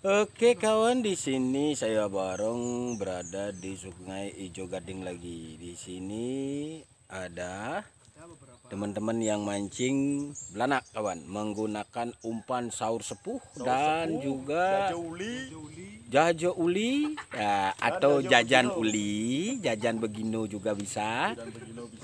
Oke kawan, di sini saya bareng berada di Sungai Ijo Gading lagi. Di sini ada teman-teman yang mancing belanak kawan, menggunakan umpan saur sepuh saur dan sepuh, juga jajau uli, jajo uli ya, atau jajan uli, jajan begino juga bisa.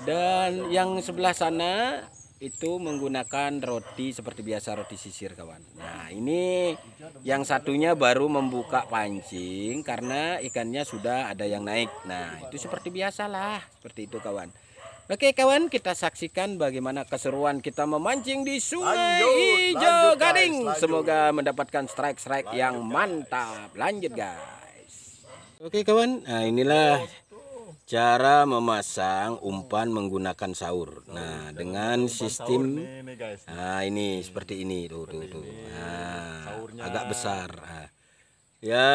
Dan yang sebelah sana itu menggunakan roti seperti biasa roti sisir kawan nah ini yang satunya baru membuka pancing karena ikannya sudah ada yang naik nah itu seperti biasalah seperti itu kawan Oke kawan kita saksikan bagaimana keseruan kita memancing di sungai lanjut, hijau lanjut, gading lanjut. semoga mendapatkan strike-strike yang mantap lanjut guys Oke kawan nah inilah Cara memasang umpan menggunakan saur. Nah, dengan sistem ah, ini, nah ini seperti ini tuh tuh tuh. Nah, agak besar. Ah. Ya,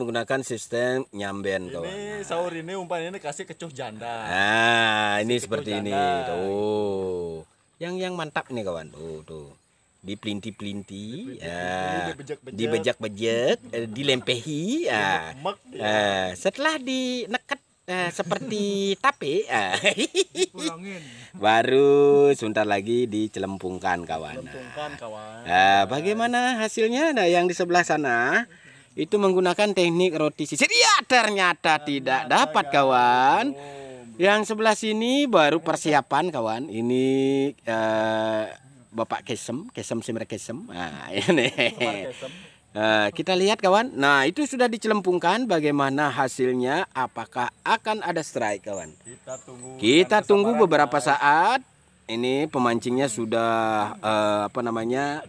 menggunakan sistem nyamben tuh kawan. Ini ah. saur ini umpan ini kasih kecoh janda. Nah, ini seperti ini tuh. Yang yang mantap nih kawan. Tuh tuh di plinti pelinti ya di bejak bejak eh, dilempehi lempehi, ya. setelah di Eh, seperti tape eh. baru sebentar lagi dicelempungkan kawan. kawan. Eh, bagaimana hasilnya? Nah, yang di sebelah sana itu menggunakan teknik roti sisir. Iya, ternyata tidak ya. dapat kawan. Oh, yang sebelah sini baru persiapan kawan. Ini uh, Bapak Kesem, Kesem Simre Kesem. Nah, ini. Eh, kita lihat kawan. Nah, itu sudah dicelempungkan bagaimana hasilnya, apakah akan ada strike kawan. Kita tunggu Kita tunggu beberapa saat. Ini pemancingnya sudah eh, apa namanya?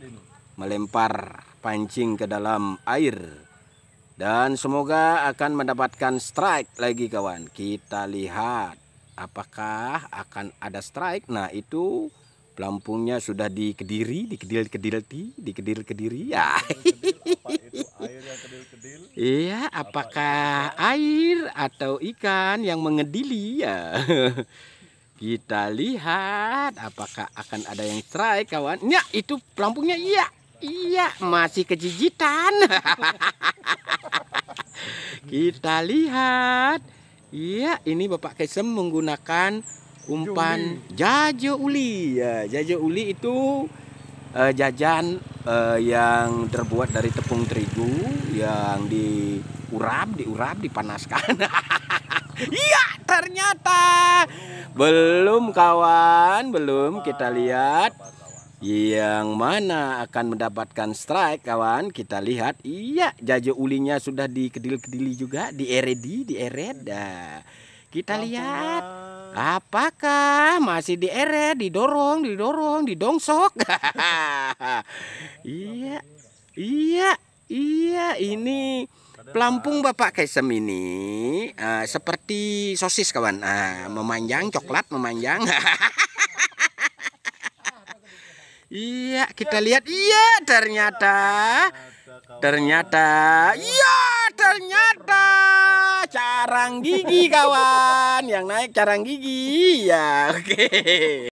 melempar pancing ke dalam air. Dan semoga akan mendapatkan strike lagi kawan. Kita lihat apakah akan ada strike. Nah, itu pelampungnya sudah di kediri di kedil kedil ti di kedil kediri ya iya, ah. iya apakah air atau ikan yang mengedili ya kita lihat apakah akan ada yang try kawan ya itu pelampungnya iya iya masih kejijitan kita lihat iya ini bapak kesem menggunakan umpan jajo uli ya jajo uli itu uh, jajan uh, yang terbuat dari tepung terigu yang diurap diurap dipanaskan iya ternyata belum kawan belum kita lihat yang mana akan mendapatkan strike kawan kita lihat iya jajo ulinya sudah dikedil-kedili juga di eredi di ered kita lihat Apakah masih di eret, didorong, didorong, didongsok? iya, iya, iya. Ini pelampung Bapak Kaisem ini uh, seperti sosis kawan. Uh, memanjang, coklat memanjang. iya, kita lihat. Iya, ternyata. Ternyata. Iya, ternyata carang gigi kawan yang naik carang gigi ya oke okay.